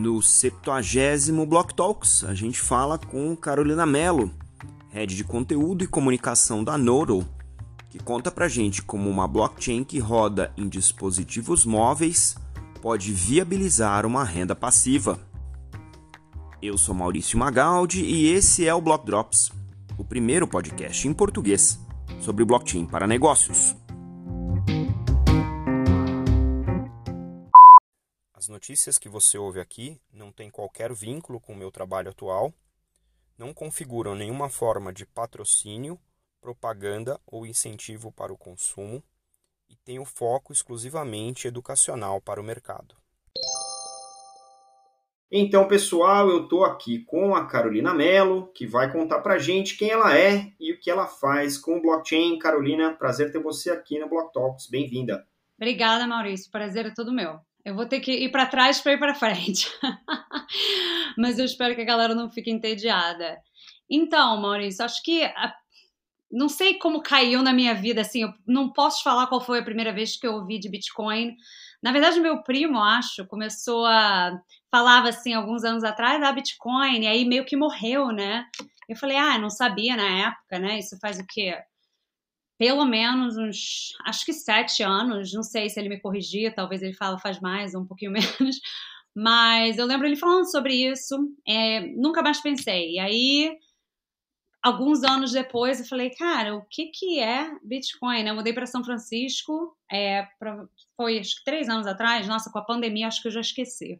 no 70 Block Talks, a gente fala com Carolina Mello, head de conteúdo e comunicação da Nodal, que conta pra gente como uma blockchain que roda em dispositivos móveis pode viabilizar uma renda passiva. Eu sou Maurício Magaldi e esse é o Block Drops, o primeiro podcast em português sobre blockchain para negócios. notícias que você ouve aqui não têm qualquer vínculo com o meu trabalho atual, não configuram nenhuma forma de patrocínio, propaganda ou incentivo para o consumo e têm o um foco exclusivamente educacional para o mercado. Então, pessoal, eu estou aqui com a Carolina Mello, que vai contar para gente quem ela é e o que ela faz com o blockchain. Carolina, prazer ter você aqui no Block Talks. Bem-vinda. Obrigada, Maurício. Prazer é todo meu. Eu vou ter que ir para trás para ir para frente. Mas eu espero que a galera não fique entediada. Então, Maurício, acho que a... não sei como caiu na minha vida assim, eu não posso falar qual foi a primeira vez que eu ouvi de Bitcoin. Na verdade, meu primo, acho, começou a falava assim alguns anos atrás, ah, Bitcoin, e aí meio que morreu, né? Eu falei, ah, não sabia na época, né? Isso faz o quê? pelo menos uns, acho que sete anos, não sei se ele me corrigia, talvez ele fala faz mais, um pouquinho menos, mas eu lembro ele falando sobre isso, é, nunca mais pensei. E aí, alguns anos depois, eu falei, cara, o que que é Bitcoin? Né, eu mudei para São Francisco, é, pra, foi acho que três anos atrás, nossa, com a pandemia acho que eu já esqueci.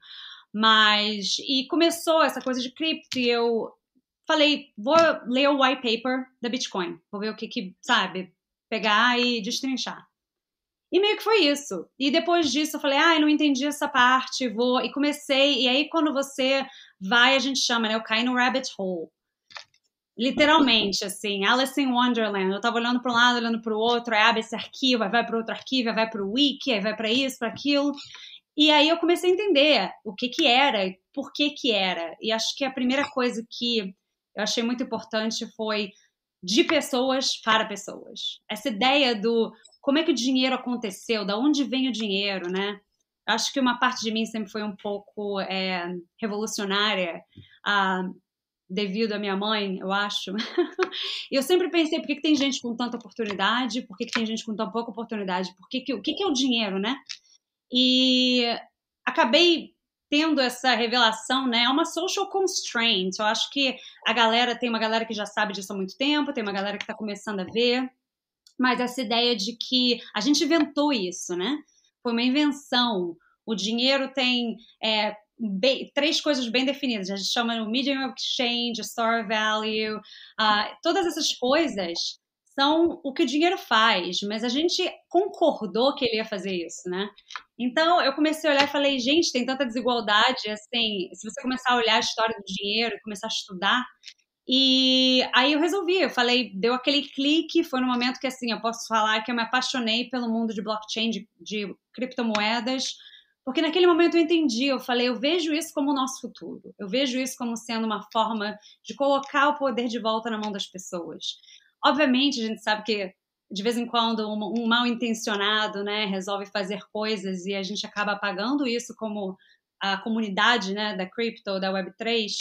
Mas, e começou essa coisa de cripto e eu falei, vou ler o white paper da Bitcoin, vou ver o que que, sabe, pegar e destrinchar. E meio que foi isso. E depois disso eu falei, ah, eu não entendi essa parte, vou. E comecei. E aí, quando você vai, a gente chama, né? Eu caí no rabbit hole. Literalmente, assim, Alice in Wonderland. Eu tava olhando para um lado, olhando para o outro, aí abre esse arquivo, aí vai para outro arquivo, aí vai para o wiki, aí vai para isso, para aquilo. E aí eu comecei a entender o que que era e por que que era. E acho que a primeira coisa que eu achei muito importante foi de pessoas para pessoas. Essa ideia do como é que o dinheiro aconteceu, da onde vem o dinheiro, né? Acho que uma parte de mim sempre foi um pouco é, revolucionária, ah, devido à minha mãe, eu acho. e eu sempre pensei por que, que, tem gente com tanta oportunidade, por que, que tem gente com tão pouca oportunidade, por que, que o que, que é o dinheiro, né? E acabei tendo essa revelação, né? É uma social constraint. Eu acho que a galera tem uma galera que já sabe disso há muito tempo, tem uma galera que está começando a ver. Mas essa ideia de que a gente inventou isso, né? Foi uma invenção. O dinheiro tem é, Bem, três coisas bem definidas. A gente chama o medium of exchange, store value, uh, todas essas coisas são o que o dinheiro faz, mas a gente concordou que ele ia fazer isso, né? Então eu comecei a olhar e falei, gente, tem tanta desigualdade, assim, se você começar a olhar a história do dinheiro e começar a estudar. E aí eu resolvi, eu falei, deu aquele clique, foi no momento que assim, eu posso falar que eu me apaixonei pelo mundo de blockchain, de, de criptomoedas, porque naquele momento eu entendi, eu falei, eu vejo isso como o nosso futuro. Eu vejo isso como sendo uma forma de colocar o poder de volta na mão das pessoas. Obviamente, a gente sabe que de vez em quando um, um mal intencionado né, resolve fazer coisas e a gente acaba pagando isso como a comunidade né, da cripto, da Web3,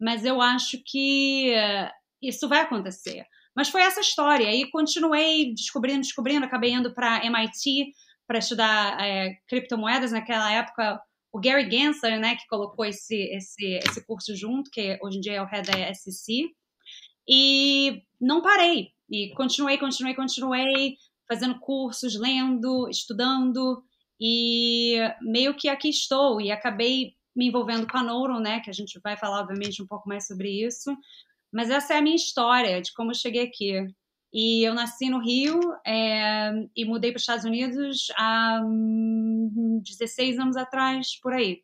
mas eu acho que eh, isso vai acontecer. Mas foi essa história. E continuei descobrindo, descobrindo. Acabei indo para MIT para estudar é, criptomoedas. Naquela época, o Gary Gensler, né, que colocou esse, esse, esse curso junto, que hoje em dia é o head da SEC. E não parei. E continuei, continuei, continuei fazendo cursos, lendo, estudando e meio que aqui estou e acabei me envolvendo com a Neuron, né, que a gente vai falar obviamente um pouco mais sobre isso, mas essa é a minha história de como eu cheguei aqui. E eu nasci no Rio é, e mudei para os Estados Unidos há 16 hum, anos atrás, por aí.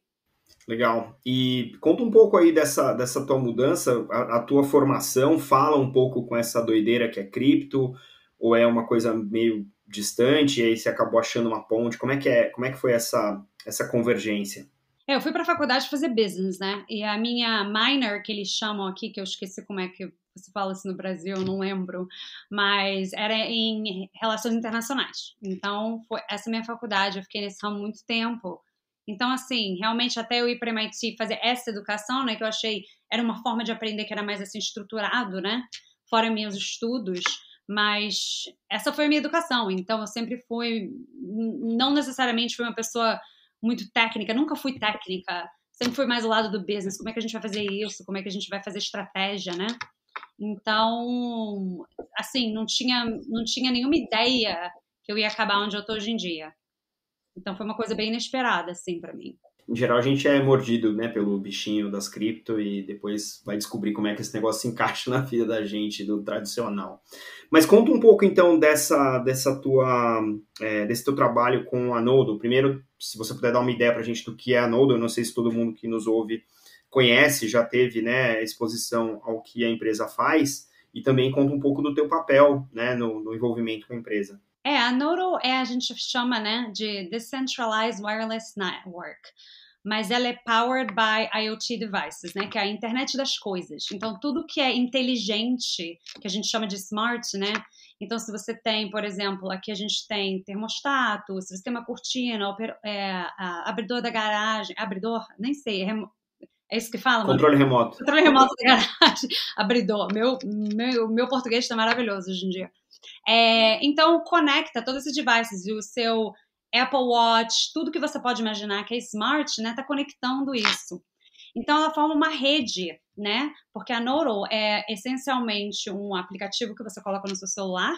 Legal. E conta um pouco aí dessa, dessa tua mudança, a, a, tua formação, fala um pouco com essa doideira que é cripto, ou é uma coisa meio distante, e aí você acabou achando uma ponte. Como é que, é, como é que foi essa, essa convergência? É, eu fui para a faculdade fazer business, né? E a minha minor, que eles chamam aqui, que eu esqueci como é que você fala assim no Brasil, eu não lembro, mas era em relações internacionais. Então, foi essa minha faculdade, eu fiquei nesse ramo muito tempo. Então, assim, realmente até eu ir para MIT fazer essa educação, né, que eu achei era uma forma de aprender que era mais assim estruturado, né, fora meus estudos, mas essa foi a minha educação. Então, eu sempre fui, não necessariamente fui uma pessoa muito técnica, nunca fui técnica, sempre fui mais o lado do business. Como é que a gente vai fazer isso? Como é que a gente vai fazer estratégia, né? Então, assim, não tinha, não tinha nenhuma ideia que eu ia acabar onde eu estou hoje em dia. Então foi uma coisa bem inesperada, assim, para mim. Em geral, a gente é mordido, né, pelo bichinho das cripto e depois vai descobrir como é que esse negócio se encaixa na vida da gente, do tradicional. Mas conta um pouco, então, dessa, dessa tua, é, desse teu trabalho com a Nodo. Primeiro, se você puder dar uma ideia pra gente do que é a Nodo, eu não sei se todo mundo que nos ouve conhece, já teve, né, exposição ao que a empresa faz, e também conta um pouco do teu papel, né, no, no envolvimento com a empresa. É, a Nodal é, a gente chama né, de Decentralized Wireless Network, mas ela é powered by IoT devices, né, que é a internet das coisas. Então, tudo que é inteligente, que a gente chama de smart, né? Então, se você tem, por exemplo, aqui a gente tem termostato, se você tem uma cortina, é, abridor da garagem, abridor, nem sei, é remo... É isso que fala? Controle remoto. Controle remoto da garagem. Abridor. Meu, meu, meu português está maravilhoso hoje em dia. É, então, conecta todos esses devices, O seu Apple Watch, tudo que você pode imaginar que é smart, né? Tá conectando isso. Então, ela forma uma rede, né? Porque a Noro é essencialmente um aplicativo que você coloca no seu celular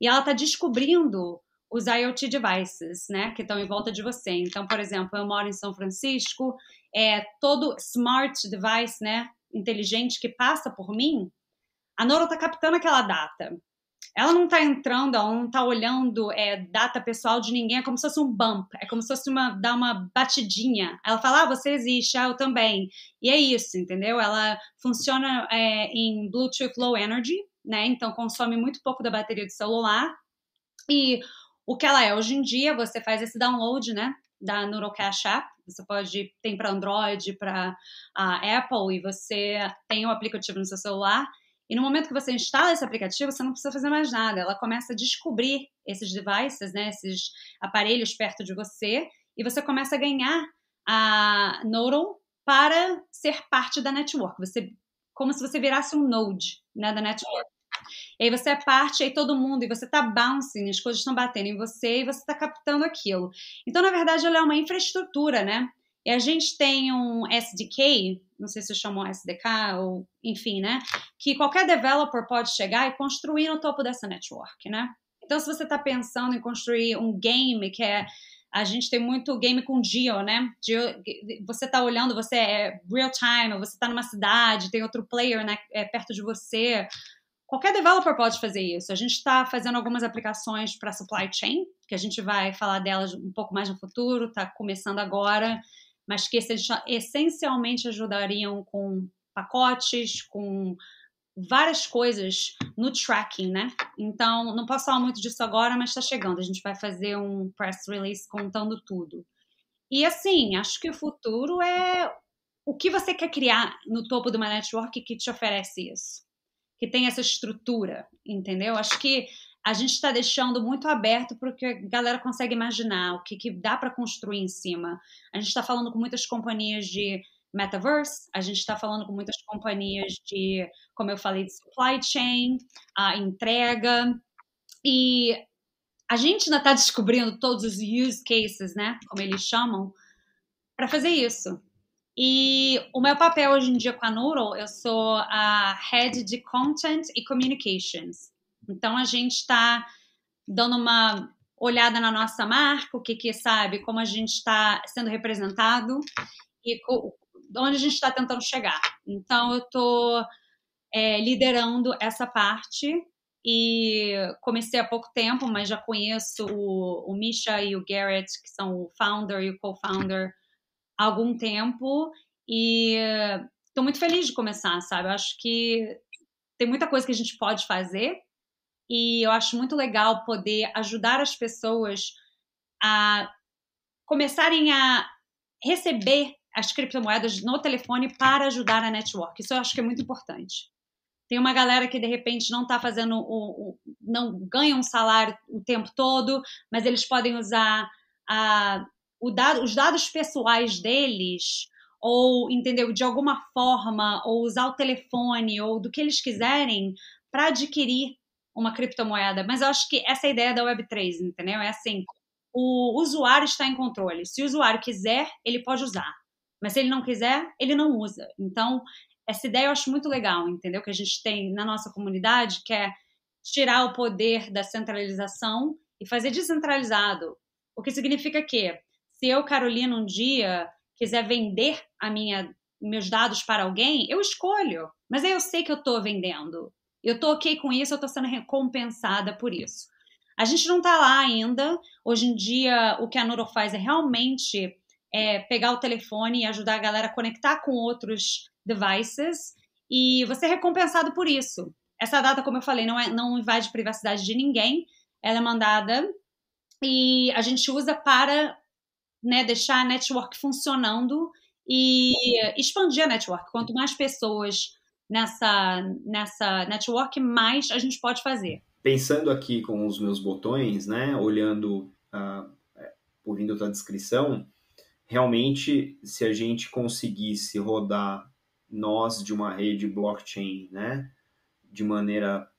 e ela tá descobrindo os IoT devices, né, que estão em volta de você. Então, por exemplo, eu moro em São Francisco, é todo smart device, né, inteligente que passa por mim, a Noro tá captando aquela data ela não está entrando, ela não está olhando é, data pessoal de ninguém, é como se fosse um bump, é como se fosse uma, dar uma batidinha. Ela fala, ah, você existe, ah, eu também. E é isso, entendeu? Ela funciona é, em Bluetooth Low Energy, né? Então consome muito pouco da bateria do celular. E o que ela é hoje em dia, você faz esse download, né? Da Neurocash App. Você pode, tem para Android, para Apple, e você tem o aplicativo no seu celular e no momento que você instala esse aplicativo, você não precisa fazer mais nada. Ela começa a descobrir esses devices, né, esses aparelhos perto de você, e você começa a ganhar a Nodal para ser parte da network. Você, como se você virasse um node né, da network. E aí você é parte, aí todo mundo, e você está bouncing, as coisas estão batendo em você e você está captando aquilo. Então, na verdade, ela é uma infraestrutura, né? E a gente tem um SDK, não sei se chamam SDK ou enfim, né? Que qualquer developer pode chegar e construir no topo dessa network, né? Então, se você está pensando em construir um game que é a gente tem muito game com geo, né? Geo, você está olhando, você é real time, você está numa cidade, tem outro player né, é perto de você. Qualquer developer pode fazer isso. A gente está fazendo algumas aplicações para supply chain, que a gente vai falar delas um pouco mais no futuro, Está começando agora mas que essencialmente ajudariam com pacotes, com várias coisas no tracking, né? Então, não posso falar muito disso agora, mas está chegando. A gente vai fazer um press release contando tudo. E assim, acho que o futuro é o que você quer criar no topo de uma network que te oferece isso, que tem essa estrutura, entendeu? Acho que a gente está deixando muito aberto para o que a galera consegue imaginar, o que, que dá para construir em cima. A gente está falando com muitas companhias de metaverse, a gente está falando com muitas companhias de, como eu falei, de supply chain, a entrega. E a gente ainda está descobrindo todos os use cases, né? Como eles chamam, para fazer isso. E o meu papel hoje em dia com a Noodle, eu sou a Head de Content e Communications. Então a gente está dando uma olhada na nossa marca, o que que sabe, como a gente está sendo representado e onde a gente está tentando chegar. Então eu estou é, liderando essa parte e comecei há pouco tempo, mas já conheço o, o Misha e o Garrett, que são o founder e o co-founder, há algum tempo e estou muito feliz de começar, sabe? Eu acho que tem muita coisa que a gente pode fazer e eu acho muito legal poder ajudar as pessoas a começarem a receber as criptomoedas no telefone para ajudar a network. Isso eu acho que é muito importante. Tem uma galera que de repente não está fazendo o, o, não ganha um salário o tempo todo, mas eles podem usar a, dado, os dados pessoais deles ou entendeu de alguma forma ou usar o telefone ou do que eles quiserem para adquirir uma criptomoeda. Mas eu acho que essa é a ideia da Web3, entendeu? É assim, o usuário está em controle. Se o usuário quiser, ele pode usar. Mas se ele não quiser, ele não usa. Então, essa ideia eu acho muito legal, entendeu? Que a gente tem na nossa comunidade, que é tirar o poder da centralização e fazer descentralizado. O que significa que, se eu, Carolina, um dia quiser vender a minha meus dados para alguém, eu escolho. Mas aí eu sei que eu estou vendendo. Eu tô ok com isso, eu tô sendo recompensada por isso. A gente não tá lá ainda. Hoje em dia, o que a Neuro faz é realmente é, pegar o telefone e ajudar a galera a conectar com outros devices e você é recompensado por isso. Essa data, como eu falei, não, é, não invade privacidade de ninguém, ela é mandada e a gente usa para né, deixar a network funcionando e expandir a network. Quanto mais pessoas nessa, nessa network, mais a gente pode fazer. Pensando aqui com os meus botões, né, olhando, uh, ouvindo a descrição, realmente, se a gente conseguisse rodar nós de uma rede blockchain, né, de maneira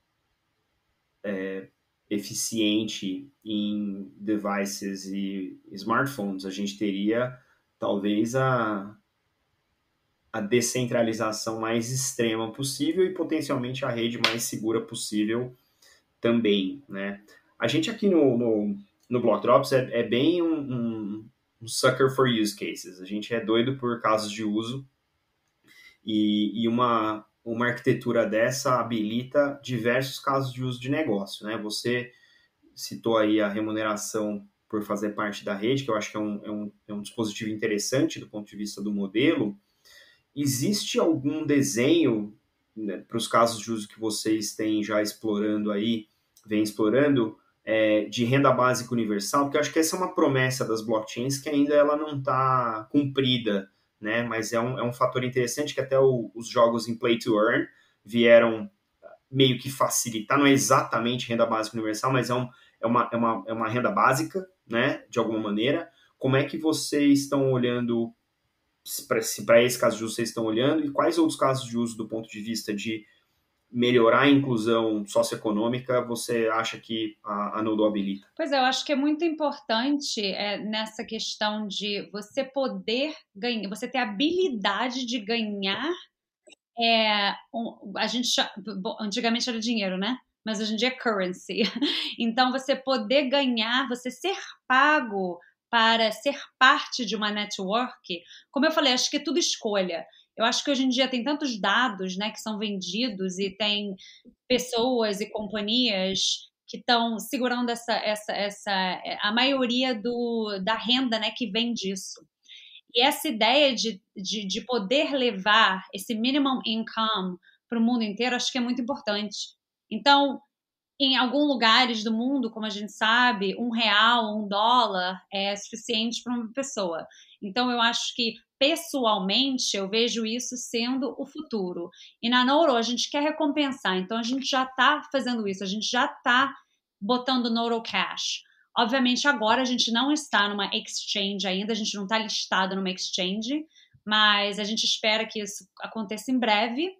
é, eficiente em devices e smartphones, a gente teria talvez a a descentralização mais extrema possível e potencialmente a rede mais segura possível também, né? A gente aqui no, no, no Block Drops é, é bem um, um, um, sucker for use cases. A gente é doido por casos de uso e, e uma, uma arquitetura dessa habilita diversos casos de uso de negócio, né? Você citou aí a remuneração por fazer parte da rede, que eu acho que é um, é um, é um dispositivo interessante do ponto de vista do modelo, Existe algum desenho né, para os casos de uso que vocês têm já explorando aí, vem explorando, é, de renda básica universal? Porque eu acho que essa é uma promessa das blockchains que ainda ela não está cumprida, né? Mas é um, é um fator interessante que até o, os jogos em Play to Earn vieram meio que facilitar, não é exatamente renda básica universal, mas é, um, é, uma, é, uma, é uma renda básica, né? De alguma maneira. Como é que vocês estão olhando para esse caso de uso vocês estão olhando e quais outros casos de uso do ponto de vista de melhorar a inclusão socioeconômica você acha que a, a Nodo habilita? Pois é, eu acho que é muito importante é, nessa questão de você poder ganhar, você ter habilidade de ganhar. É, um, a gente antigamente era dinheiro, né? Mas hoje em dia é currency. Então você poder ganhar, você ser pago para ser parte de uma network, como eu falei, acho que é tudo escolha. Eu acho que hoje em dia tem tantos dados né, que são vendidos e tem pessoas e companhias que estão segurando essa, essa, essa a maioria do, da renda né, que vem disso. E essa ideia de, de, de poder levar esse minimum income para o mundo inteiro, acho que é muito importante. Então, em alguns lugares do mundo, como a gente sabe, um real, um dólar é suficiente para uma pessoa. Então, eu acho que pessoalmente eu vejo isso sendo o futuro. E na Noro a gente quer recompensar, então a gente já está fazendo isso, a gente já está botando Noro Cash. Obviamente, agora a gente não está numa exchange ainda, a gente não está listado numa exchange, mas a gente espera que isso aconteça em breve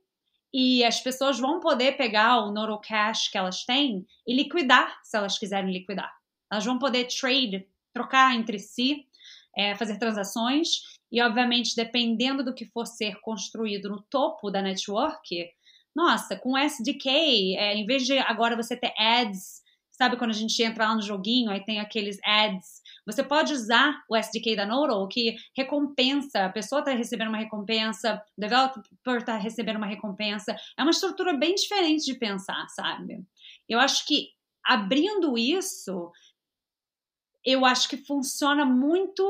e as pessoas vão poder pegar o NoroCash que elas têm e liquidar, se elas quiserem liquidar. Elas vão poder trade, trocar entre si, é, fazer transações e, obviamente, dependendo do que for ser construído no topo da network, nossa, com SDK, é, em vez de agora você ter ads, sabe quando a gente entra lá no joguinho, aí tem aqueles ads você pode usar o SDK da Nodal, que recompensa, a pessoa está recebendo uma recompensa, o developer está recebendo uma recompensa. É uma estrutura bem diferente de pensar, sabe? Eu acho que abrindo isso, eu acho que funciona muito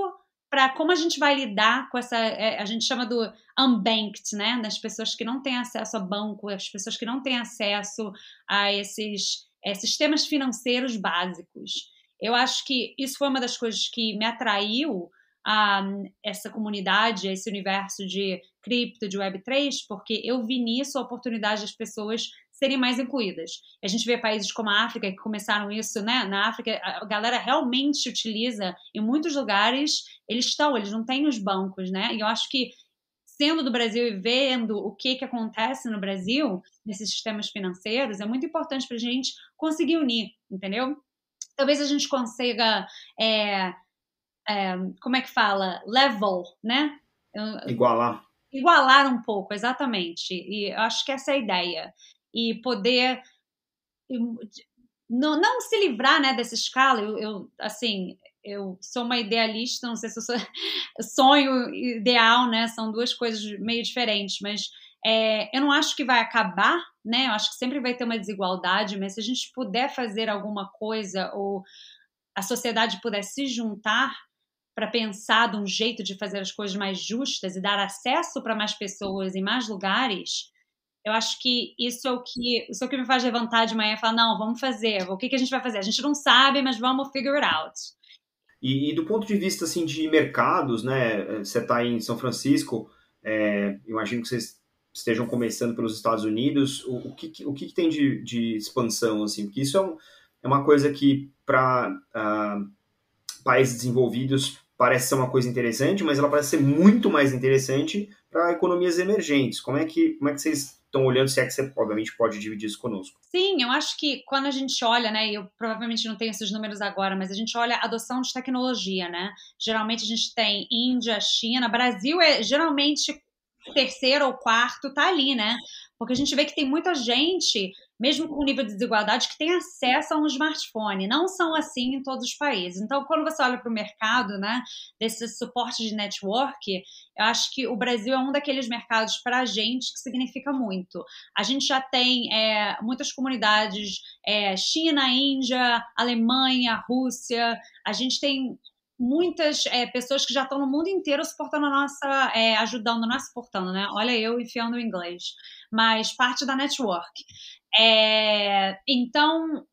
para como a gente vai lidar com essa. É, a gente chama do unbanked, né? Das pessoas que não têm acesso a banco, as pessoas que não têm acesso a esses é, sistemas financeiros básicos. Eu acho que isso foi uma das coisas que me atraiu a essa comunidade, a esse universo de cripto, de Web3, porque eu vi nisso a oportunidade das pessoas serem mais incluídas. A gente vê países como a África que começaram isso, né? Na África, a galera realmente utiliza em muitos lugares, eles estão, eles não têm os bancos, né? E eu acho que sendo do Brasil e vendo o que, que acontece no Brasil, nesses sistemas financeiros, é muito importante para a gente conseguir unir, entendeu? talvez a gente consiga. É, é, como é que fala? Level, né? Igualar. Igualar um pouco, exatamente. E eu acho que essa é a ideia. E poder. Não, não se livrar né, dessa escala, eu, eu assim, eu sou uma idealista, não sei se eu sou sonho ideal, né? São duas coisas meio diferentes, mas é, eu não acho que vai acabar, né? Eu acho que sempre vai ter uma desigualdade, mas se a gente puder fazer alguma coisa ou a sociedade puder se juntar para pensar de um jeito de fazer as coisas mais justas e dar acesso para mais pessoas em mais lugares, eu acho que isso é o que isso é o que me faz levantar de manhã e falar não, vamos fazer. O que, que a gente vai fazer? A gente não sabe, mas vamos figure it out. E, e do ponto de vista assim de mercados, né? Você está em São Francisco, é, imagino que vocês estejam começando pelos Estados Unidos, o, o, que, o que tem de, de expansão, assim? Porque isso é, um, é uma coisa que, para uh, ah, países desenvolvidos, parece ser uma coisa interessante, mas ela parece ser muito mais interessante para economias emergentes. Como é que, como é que vocês estão olhando, se é que você, obviamente, pode dividir isso conosco? Sim, eu acho que quando a gente olha, né, eu provavelmente não tenho esses números agora, mas a gente olha a adoção de tecnologia, né? Geralmente a gente tem Índia, China, Brasil é geralmente terceiro ou quarto tá ali, né? Porque a gente vê que tem muita gente, mesmo com nível de desigualdade, que tem acesso a um smartphone. Não são assim em todos os países. Então, quando você olha para o mercado, né, desse suporte de network, eu acho que o Brasil é um daqueles mercados para a gente que significa muito. A gente já tem é, muitas comunidades, é, China, Índia, Alemanha, Rússia. A gente tem muitas é, pessoas que já estão no mundo inteiro suportando a nossa, é, ajudando, não é suportando, né? Olha eu enfiando o inglês, mas parte da network. É, então,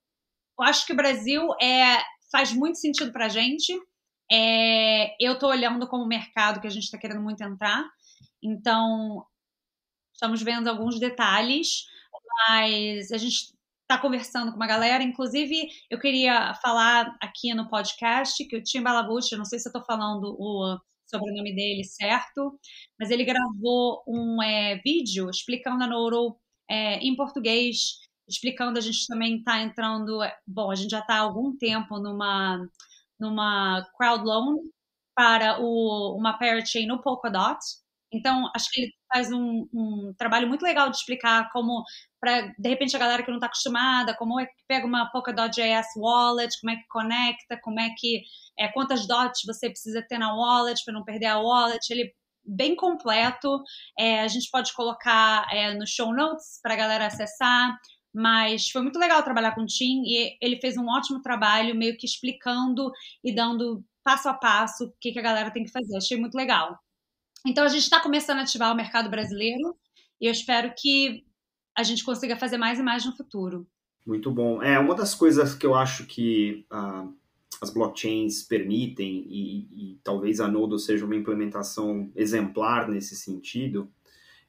eu acho que o Brasil é, faz muito sentido para a gente. É, eu estou olhando como mercado que a gente está querendo muito entrar, então estamos vendo alguns detalhes, mas a gente tá conversando com uma galera. Inclusive, eu queria falar aqui no podcast que o Tim Balabucci, não sei se eu estou falando o sobrenome dele certo, mas ele gravou um é, vídeo explicando a Nouro é, em português, explicando a gente também está entrando. É, bom, a gente já está há algum tempo numa, numa crowd loan para o, uma parachain no Polkadot. Então, acho que ele faz um, um trabalho muito legal de explicar como para de repente a galera que não está acostumada, como é que pega uma Polkadot.js wallet, como é que conecta, como é que é, quantas dots você precisa ter na wallet para não perder a wallet, ele bem completo. É, a gente pode colocar é, no show notes para a galera acessar. Mas foi muito legal trabalhar com o Tim e ele fez um ótimo trabalho, meio que explicando e dando passo a passo o que, que a galera tem que fazer. Achei muito legal. Então a gente está começando a ativar o mercado brasileiro e eu espero que a gente consiga fazer mais e mais no futuro. Muito bom. É uma das coisas que eu acho que ah, as blockchains permitem e, e talvez a Nodo seja uma implementação exemplar nesse sentido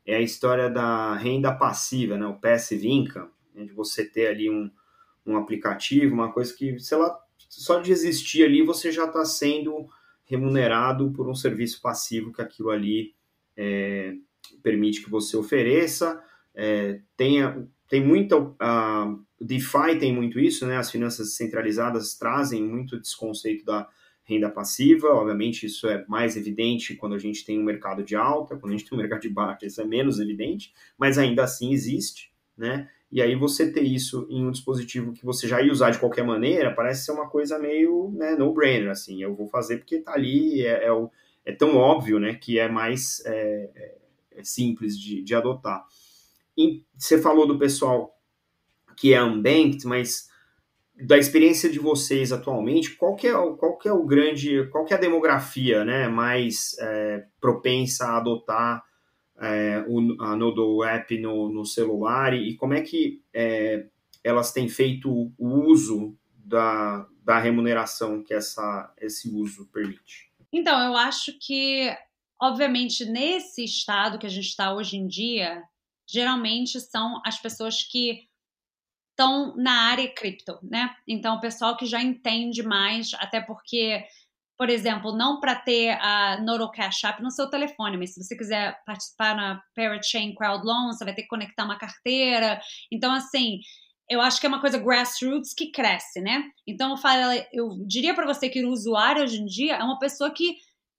é a história da renda passiva, né? O passive income, né? de você ter ali um, um aplicativo, uma coisa que, sei lá, só de existir ali você já está sendo remunerado por um serviço passivo que aquilo ali é, permite que você ofereça. É, tenha, tem muita. A, DeFi tem muito isso, né? As finanças centralizadas trazem muito desconceito da renda passiva. Obviamente, isso é mais evidente quando a gente tem um mercado de alta, quando a gente tem um mercado de baixa, isso é menos evidente, mas ainda assim existe, né? E aí você ter isso em um dispositivo que você já ia usar de qualquer maneira, parece ser uma coisa meio né, no-brainer, assim, eu vou fazer porque tá ali, é, é, o, é tão óbvio, né, que é mais é, é, é simples de, de adotar. E você falou do pessoal que é unbanked, mas da experiência de vocês atualmente, qual que é, qual que é o grande, qual que é a demografia, né, mais é, propensa a adotar é, o, a Nodal App no, no, celular e como é que é, elas têm feito o uso da, da remuneração que essa, esse uso permite? Então, eu acho que, obviamente, nesse estado que a gente está hoje em dia, geralmente são as pessoas que estão na área cripto, né? Então, o pessoal que já entende mais, até porque por exemplo, não para ter a Nodal Cash App no seu telefone, mas se você quiser participar na Parachain Crowd Loan, você vai ter que conectar uma carteira. Então, assim, eu acho que é uma coisa grassroots que cresce, né? Então, eu, falo, eu diria para você que o usuário hoje em dia é uma pessoa que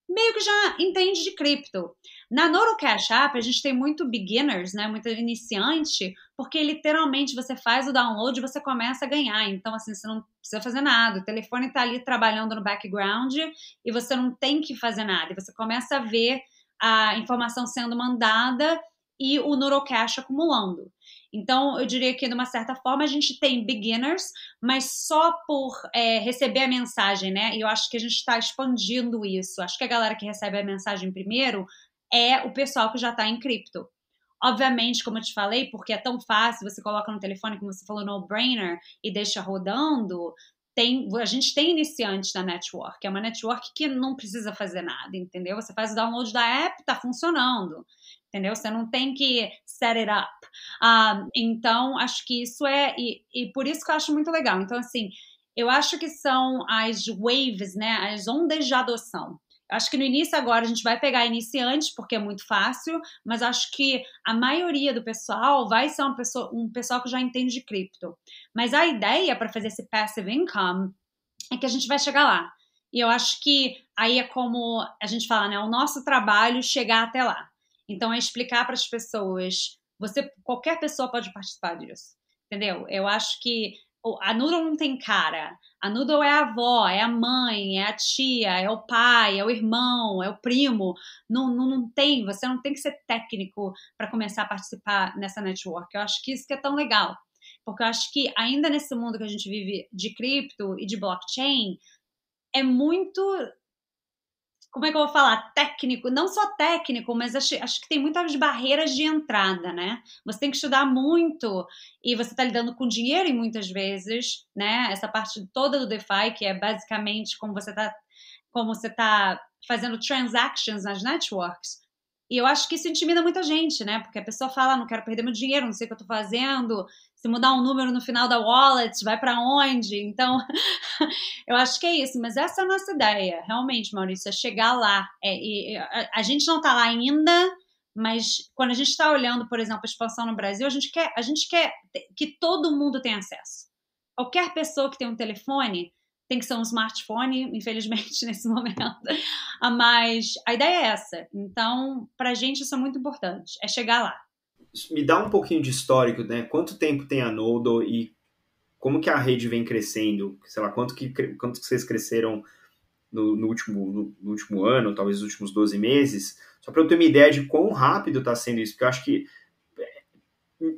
meio que já entende de cripto. Na Noro Cash App, a gente tem muito beginners, né, muito iniciante, porque literalmente você faz o download e você começa a ganhar. Então, assim, você não precisa fazer nada. O telefone está ali trabalhando no background e você não tem que fazer nada. E você começa a ver a informação sendo mandada e o neurocash acumulando. Então, eu diria que, de uma certa forma, a gente tem beginners, mas só por é, receber a mensagem, né? E eu acho que a gente está expandindo isso. Acho que a galera que recebe a mensagem primeiro é o pessoal que já está em cripto. Obviamente, como eu te falei, porque é tão fácil, você coloca no telefone, como você falou, no brainer, e deixa rodando, tem, a gente tem iniciantes na network, é uma network que não precisa fazer nada, entendeu? Você faz o download da app, tá funcionando, entendeu? Você não tem que set it up. Um, ah, então, acho que isso é, e, e por isso que eu acho muito legal. Então, assim, eu acho que são as waves, né, as ondas de adoção Acho que no início agora a gente vai pegar iniciantes porque é muito fácil, mas acho que a maioria do pessoal vai ser uma pessoa, um pessoal que já entende de cripto. Mas a ideia para fazer esse passive income é que a gente vai chegar lá. E eu acho que aí é como a gente fala, né? O nosso trabalho chegar até lá. Então é explicar para as pessoas, você qualquer pessoa pode participar disso. Entendeu? Eu acho que a Noodle não tem cara. A Noodle é a avó, é a mãe, é a tia, é o pai, é o irmão, é o primo. Não, não, não tem, você não tem que ser técnico para começar a participar nessa network. Eu acho que isso que é tão legal. Porque eu acho que ainda nesse mundo que a gente vive de cripto e de blockchain, é muito como é que eu vou falar? Técnico, não só técnico, mas acho, acho que tem muitas barreiras de entrada, né? Você tem que estudar muito e você está lidando com dinheiro e muitas vezes, né? Essa parte toda do DeFi, que é basicamente como você está como você tá fazendo transactions nas networks, e eu acho que isso intimida muita gente, né? Porque a pessoa fala, ah, não quero perder meu dinheiro, não sei o que eu tô fazendo, se mudar um número no final da wallet, vai para onde? Então, eu acho que é isso, mas essa é a nossa ideia, realmente, Maurício, é chegar lá. É, e, a, a, gente não tá lá ainda, mas quando a gente está olhando, por exemplo, a expansão no Brasil, a gente quer, a gente quer que todo mundo tenha acesso. Qualquer pessoa que tem um telefone tem que ser um smartphone, infelizmente, nesse momento. Ah, mas a ideia é essa. Então, para a gente isso é muito importante, é chegar lá. Me dá um pouquinho de histórico, né? Quanto tempo tem a Nodo e como que a rede vem crescendo? Sei lá, quanto que, quanto que vocês cresceram no, no último, no, no, último ano, talvez nos últimos 12 meses? Só para eu ter uma ideia de quão rápido está sendo isso, porque eu acho que eh,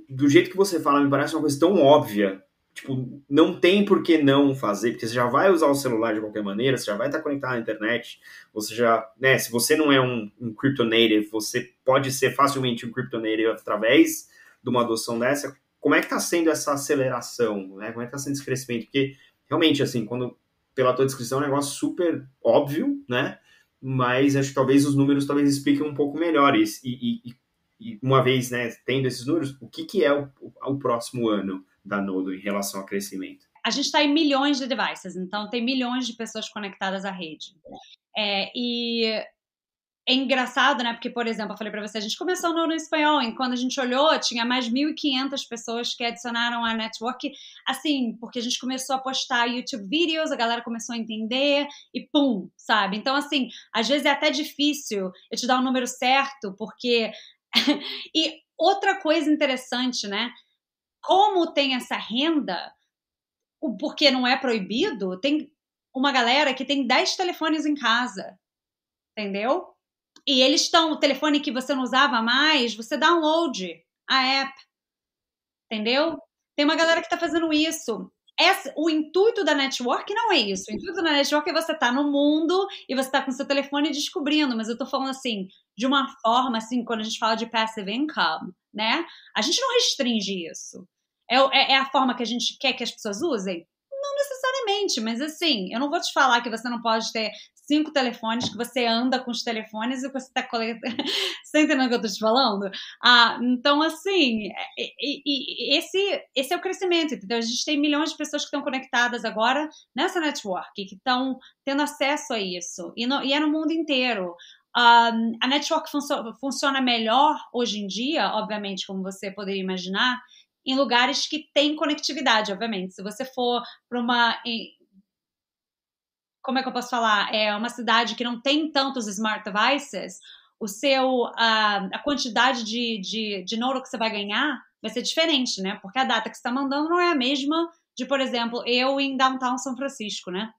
do jeito que você fala, me parece uma coisa tão óbvia tipo, não tem por que não fazer, porque você já vai usar o celular de qualquer maneira, você já vai estar conectado à internet, você já, né, se você não é um, um crypto native, você pode ser facilmente um crypto native através de uma adoção dessa. Como é que está sendo essa aceleração, né? Como é que está sendo esse crescimento? Porque, realmente, assim, quando, pela tua descrição, é um negócio super óbvio, né? Mas acho que talvez os números talvez expliquem um pouco melhor isso. E, e, e uma vez, né, tendo esses números, o que, que é o, o próximo ano? da Nodo em relação ao crescimento? A gente está em milhões de devices, então tem milhões de pessoas conectadas à rede. É, e é engraçado, né? Porque, por exemplo, eu falei para você, a gente começou no, no espanhol, e quando a gente olhou, tinha mais 1.500 pessoas que adicionaram a network, assim, porque a gente começou a postar YouTube videos, a galera começou a entender e pum, sabe? Então, assim, às vezes é até difícil eu te dar o um número certo, porque. e outra coisa interessante, né? como tem essa renda, o porquê não é proibido, tem uma galera que tem 10 telefones em casa, entendeu? E eles estão, o telefone que você não usava mais, você download a app, entendeu? Tem uma galera que está fazendo isso. Essa, o intuito da network não é isso. O intuito da network é você estar tá no mundo e você estar tá com seu telefone descobrindo. Mas eu estou falando assim, de uma forma assim, quando a gente fala de passive income, né? A gente não restringe isso. É, é, é a forma que a gente quer que as pessoas usem? Não necessariamente, mas assim, eu não vou te falar que você não pode ter cinco telefones, que você anda com os telefones e você tá coletando. você entendendo o que eu tô te falando? Ah, então, assim, é, e, e, esse, esse é o crescimento, entendeu? A gente tem milhões de pessoas que estão conectadas agora nessa network, que estão tendo acesso a isso, e, no, e é no mundo inteiro. Um, a network funciona melhor hoje em dia, obviamente, como você poderia imaginar, em lugares que tem conectividade, obviamente. Se você for para uma. Como é que eu posso falar? É uma cidade que não tem tantos smart devices, o seu, a, a quantidade de, de, de nodo que você vai ganhar vai ser diferente, né? Porque a data que você está mandando não é a mesma de, por exemplo, eu em downtown São Francisco, né?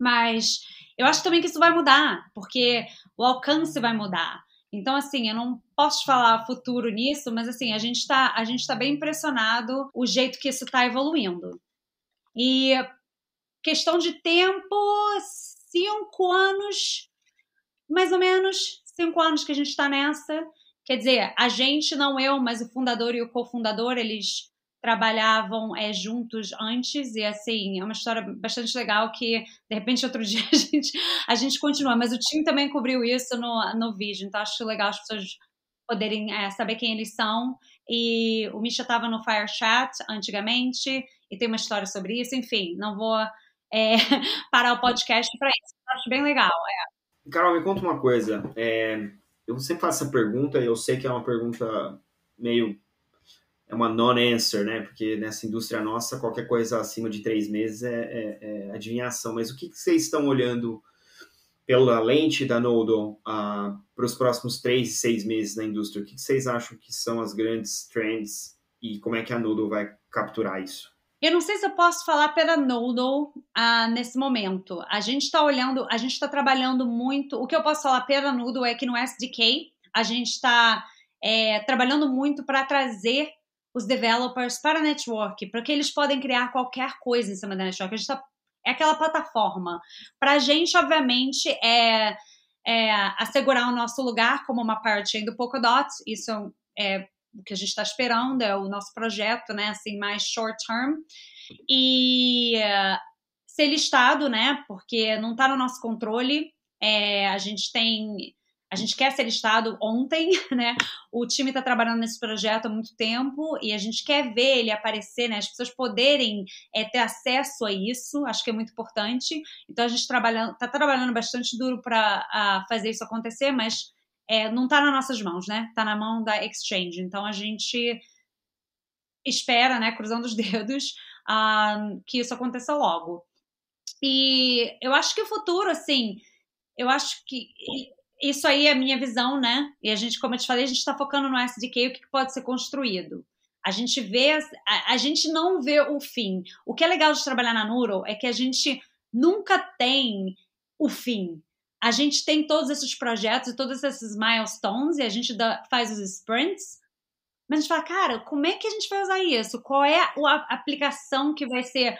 Mas eu acho também que isso vai mudar, porque o alcance vai mudar. Então, assim, eu não posso falar futuro nisso, mas assim, a gente está a gente tá bem impressionado o jeito que isso está evoluindo. E questão de tempo, cinco anos, mais ou menos, cinco anos que a gente está nessa. Quer dizer, a gente, não eu, mas o fundador e o cofundador, eles trabalhavam é, juntos antes, e assim, é uma história bastante legal que, de repente, outro dia a gente, a gente continua. Mas o Tim também cobriu isso no, no vídeo, então acho legal as pessoas poderem é, saber quem eles são. E o Misha estava no Fire Chat antigamente, e tem uma história sobre isso, enfim, não vou é, parar o podcast para isso, acho bem legal. É. Carol, me conta uma coisa. eu sempre faço essa pergunta, e eu sei que é uma pergunta meio é uma non-answer, né? Porque nessa indústria nossa, qualquer coisa acima de três meses é, é, é adivinhação. Mas o que, que, vocês estão olhando pela lente da Nodal para os próximos três, seis meses na indústria? O que, que, vocês acham que são as grandes trends e como é que a Nodal vai capturar isso? Eu não sei se eu posso falar pela Nodal ah, nesse momento. A gente está olhando, a gente está trabalhando muito. O que eu posso falar pela Nodal é que no SDK a gente está é, eh, trabalhando muito para trazer os developers para a network, para que eles podem criar qualquer coisa em cima da network. A gente tá, é aquela plataforma. Para a gente, obviamente, é, é, assegurar o nosso lugar como uma parte do Polkadot. Isso é, é o que a gente está esperando, é o nosso projeto, né? Assim, mais short term. E ser listado, né? Porque não está no nosso controle. É, a gente tem a gente quer ser listado ontem, né? O time está trabalhando nesse projeto há muito tempo e a gente quer ver ele aparecer, né? As pessoas poderem é, ter acesso a isso, acho que é muito importante. Então a gente está trabalhando bastante duro para fazer isso acontecer, mas é, não está nas nossas mãos, né? Está na mão da Exchange. Então a gente espera, né? Cruzando os dedos, uh, que isso aconteça logo. E eu acho que o futuro, assim, eu acho que isso aí é a minha visão, né? E a gente, como eu te falei, a gente está focando no SDK, o que pode ser construído. A gente vê, a, a, gente não vê o fim. O que é legal de trabalhar na Nuro é que a gente nunca tem o fim. A gente tem todos esses projetos e todos esses milestones e a gente dá, faz os sprints. Mas a gente fala, cara, como é que a gente vai usar isso? Qual é a aplicação que vai ser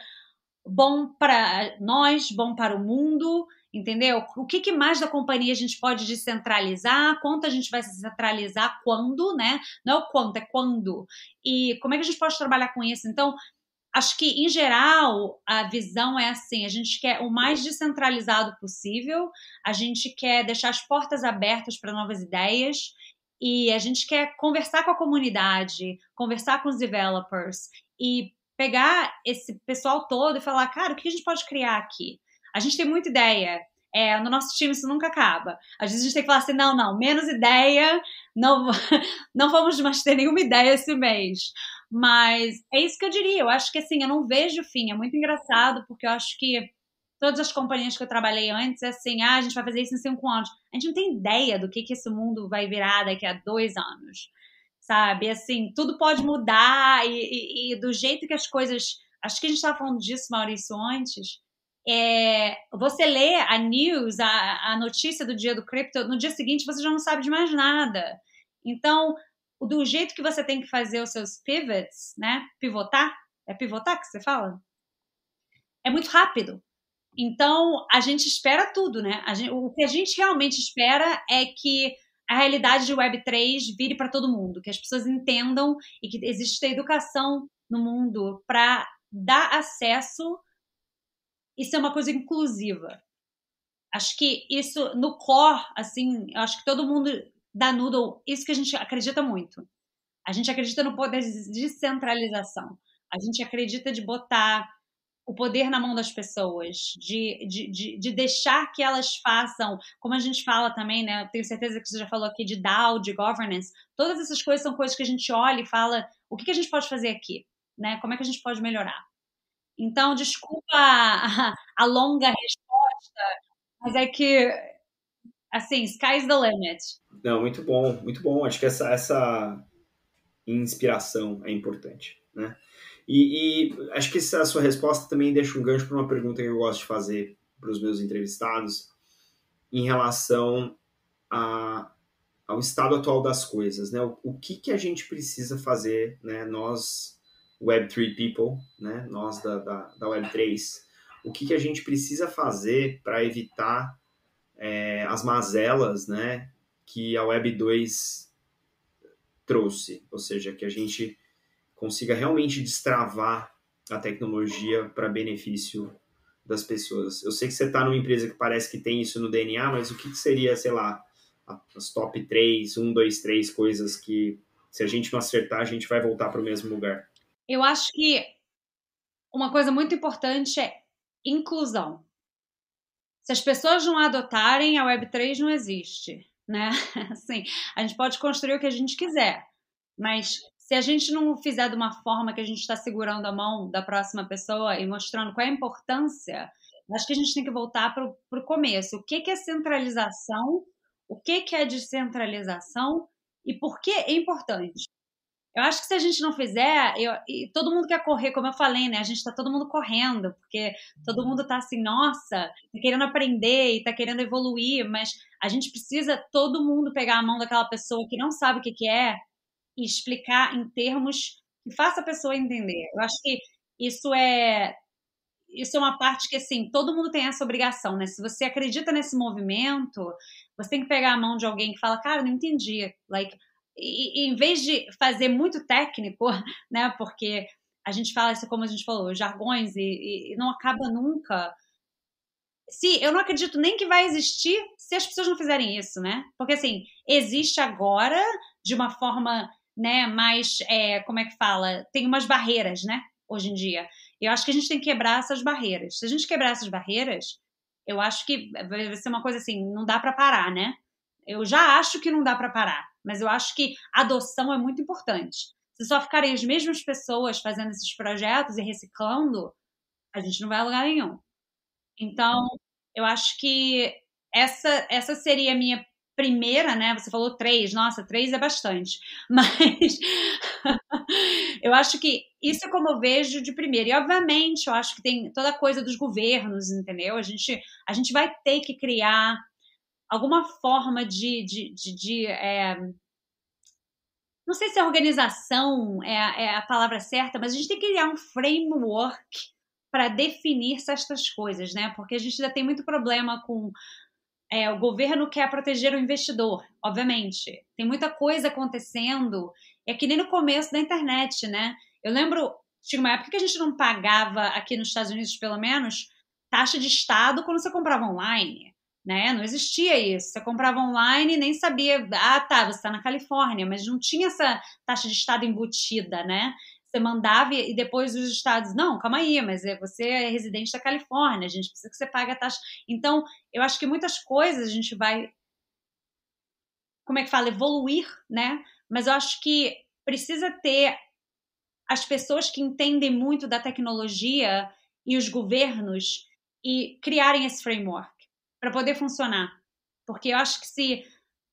bom para nós, bom para o mundo, entendeu? O que, que, mais da companhia a gente pode descentralizar? Quanto a gente vai centralizar? Quando, né? Não é o quanto, é quando. E como é que a gente pode trabalhar com isso? Então, acho que, em geral, a visão é assim: a gente quer o mais descentralizado possível, a gente quer deixar as portas abertas para novas ideias. E a gente quer conversar com a comunidade, conversar com os developers e pegar esse pessoal todo e falar, cara, o que a gente pode criar aqui? A gente tem muita ideia. É, no nosso time isso nunca acaba. Às vezes a gente tem que falar assim, não, não, menos ideia, não, não vamos mais ter nenhuma ideia esse mês. Mas é isso que eu diria. Eu acho que assim, eu não vejo o fim. É muito engraçado, porque eu acho que todas as companhias que eu trabalhei antes, é assim, ah, a gente vai fazer isso em cinco anos. A gente não tem ideia do que, que esse mundo vai virar daqui a dois anos sabe? Assim, tudo pode mudar e, e, e do jeito que as coisas. Acho que a gente estava falando disso, Maurício, antes. É, você lê a news, a, a notícia do dia do cripto, no dia seguinte você já não sabe de mais nada. Então, do jeito que você tem que fazer os seus pivots, né? Pivotar? É pivotar que você fala? É muito rápido. Então, a gente espera tudo, né? Gente, o que a gente realmente espera é que a realidade de Web3 vire para todo mundo, que as pessoas entendam e que existe educação no mundo para dar acesso e ser uma coisa inclusiva. Acho que isso, no core, assim, eu acho que todo mundo da Noodle, isso que a gente acredita muito. A gente acredita no poder de descentralização. A gente acredita de botar o poder na mão das pessoas, de, de, de, de, deixar que elas façam, como a gente fala também, né? Eu tenho certeza que você já falou aqui de DAO, de governance, todas essas coisas são coisas que a gente olha e fala: o que, que a gente pode fazer aqui? Né? Como é que a gente pode melhorar? Então, desculpa a, a longa resposta, mas é que, assim, sky's the limit. Não, muito bom, muito bom. Acho que essa, essa inspiração é importante, né? E, e acho que essa sua resposta também deixa um gancho para uma pergunta que eu gosto de fazer para os meus entrevistados em relação a, ao estado atual das coisas, né? O, o, que, que a gente precisa fazer, né? Nós, Web3 people, né? Nós da, da, da Web3, o que, que a gente precisa fazer para evitar é, as mazelas, né? Que a Web2 trouxe, ou seja, que a gente consiga realmente destravar a tecnologia para benefício das pessoas. Eu sei que você está numa empresa que parece que tem isso no DNA, mas o que, que seria, sei lá, as top 3, 1, 2, 3 coisas que se a gente não acertar, a gente vai voltar para o mesmo lugar? Eu acho que uma coisa muito importante é inclusão. Se as pessoas não adotarem, a Web3 não existe, né? Assim, a gente pode construir o que a gente quiser, mas se a gente não fizer de uma forma que a gente está segurando a mão da próxima pessoa e mostrando qual é a importância, acho que a gente tem que voltar para o começo. O que, que é centralização? O que, que é descentralização? E por que é importante? Eu acho que se a gente não fizer, eu, todo mundo quer correr, como eu falei, né? A gente está todo mundo correndo, porque todo mundo está assim, nossa, tá querendo aprender e está querendo evoluir, mas a gente precisa todo mundo pegar a mão daquela pessoa que não sabe o que, que é e explicar em termos que faça a pessoa entender. Eu acho que isso é isso é uma parte que assim todo mundo tem essa obrigação, né? Se você acredita nesse movimento, você tem que pegar a mão de alguém que fala, cara, não entendi, like, e, e em vez de fazer muito técnico, né? Porque a gente fala isso como a gente falou, jargões e, e não acaba nunca. Se eu não acredito nem que vai existir se as pessoas não fizerem isso, né? Porque assim existe agora de uma forma né, mais, é, como é que fala? Tem umas barreiras, né, hoje em dia. Eu acho que a gente tem que quebrar essas barreiras. Se a gente quebrar essas barreiras, eu acho que vai ser uma coisa assim, não dá para parar, né? Eu já acho que não dá para parar, mas eu acho que adoção é muito importante. Se só ficarem as mesmas pessoas fazendo esses projetos e reciclando, a gente não vai a lugar nenhum. Então, eu acho que essa, essa seria a minha primeira, né? Você falou três, nossa, três é bastante. Mas eu acho que isso é como eu vejo de primeira. E, obviamente, eu acho que tem toda a coisa dos governos, entendeu? A gente, a gente vai ter que criar alguma forma de. de, de, de é... Não sei se organização é, é a palavra certa, mas a gente tem que criar um framework para definir certas coisas, né? Porque a gente ainda tem muito problema com é, o governo quer proteger o investidor, obviamente. Tem muita coisa acontecendo. É que nem no começo da internet, né? Eu lembro, tinha uma época que a gente não pagava, aqui nos Estados Unidos pelo menos, taxa de Estado quando você comprava online. Né? Não existia isso. Você comprava online e nem sabia. Ah, tá, você está na Califórnia, mas não tinha essa taxa de Estado embutida, né? você mandava e depois os estados, não, calma aí, mas é, você é residente da Califórnia, a gente precisa que você pague a taxa. Então, eu acho que muitas coisas a gente vai, como é que fala, evoluir, né? Mas eu acho que precisa ter as pessoas que entendem muito da tecnologia e os governos e criarem esse framework para poder funcionar. Porque eu acho que se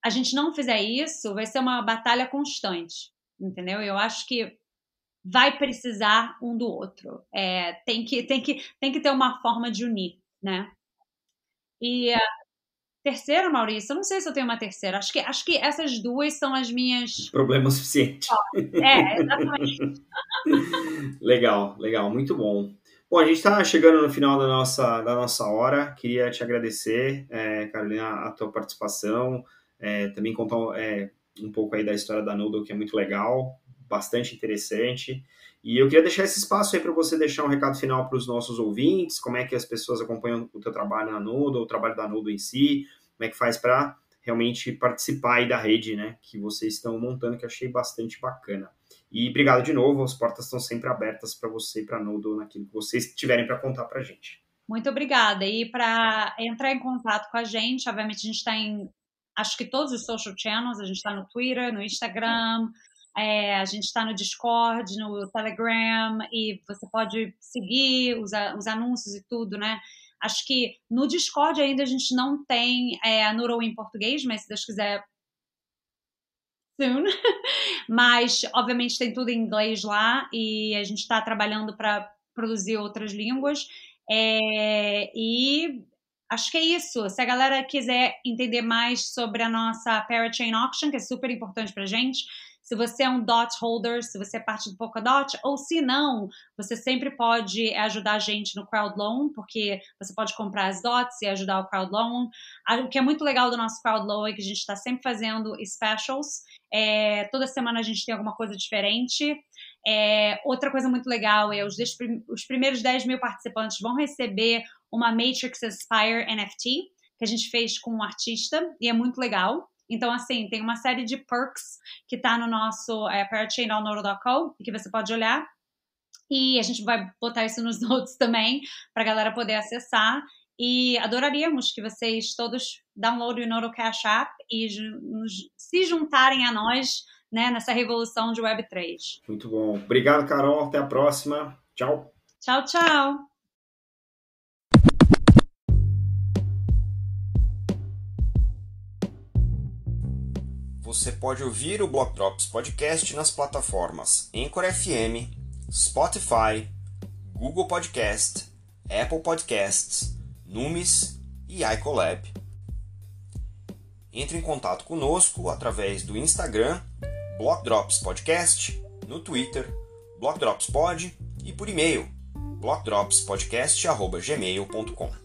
a gente não fizer isso, vai ser uma batalha constante, entendeu? Eu acho que vai precisar um do outro. É, tem, que, tem, que, tem que ter uma forma de unir, né? E eh, terceira, Maurício, eu não sei se eu tenho uma terceira. Acho que, acho que essas duas são as minhas. Problema suficiente. É, exatamente. legal, legal, muito bom. Bom, a gente está chegando no final da nossa, da nossa hora. Queria te agradecer, é, Carolina, a tua participação. É, também contar é, um pouco aí da história da Noodle, que é muito legal bastante interessante. E eu queria deixar esse espaço aí para você deixar um recado final para os nossos ouvintes, como é que as pessoas acompanham o teu trabalho na Nudo, o trabalho da Nudo em si, como é que faz para realmente participar aí da rede, né, que vocês estão montando, que eu achei bastante bacana. E obrigado de novo, as portas estão sempre abertas para você e para Nudo naquilo que vocês tiverem para contar para a gente. Muito obrigada. E para entrar em contato com a gente, obviamente a gente está em acho que todos os social channels, a gente está no Twitter, no Instagram, é, a gente está no Discord, no Telegram, e você pode seguir os, os anúncios e tudo, né? Acho que no Discord ainda a gente não tem é, a Nuro em português, mas se Deus quiser. Soon. mas, obviamente, tem tudo em inglês lá e a gente está trabalhando para produzir outras línguas. É, e acho que é isso. Se a galera quiser entender mais sobre a nossa Parachain Auction, que é super importante para gente, se você é um DOT holder, se você é parte do Polkadot, ou se não, você sempre pode ajudar a gente no crowd loan, porque você pode comprar as DOTs e ajudar o crowd loan. Ah, o que é muito legal do nosso crowd loan é que a gente está sempre fazendo specials. É, toda semana a gente tem alguma coisa diferente. É, outra coisa muito legal é os, os primeiros 10 mil participantes vão receber uma Matrix Aspire NFT que a gente fez com um artista e é muito legal. Então, assim, tem uma série de perks que está no nosso é, parachainalnoro.com, que você pode olhar. E a gente vai botar isso nos notes também, para a galera poder acessar. E adoraríamos que vocês todos downloadem o Noro Cash App e nos, se juntarem a nós né, nessa revolução de Web3. Muito bom. Obrigado, Carol. Até a próxima. Tchau. Tchau, tchau. você pode ouvir o Block Drops Podcast nas plataformas Anchor FM, Spotify, Google Podcast, Apple Podcasts, Numis e iColab. Entre em contato conosco através do Instagram Block Drops Podcast, no Twitter Block Drops Pod e por e-mail blockdropspodcast@gmail.com.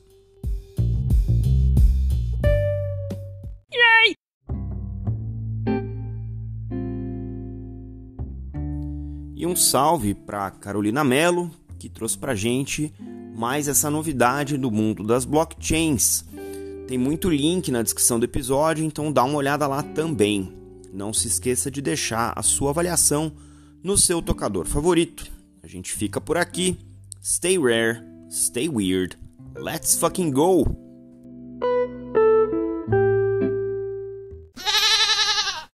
um salve para Carolina Mello, que trouxe para gente mais essa novidade do mundo das blockchains. Tem muito link na descrição do episódio, então dá uma olhada lá também. Não se esqueça de deixar a sua avaliação no seu tocador favorito. A gente fica por aqui. Stay rare, stay weird. Let's fucking go!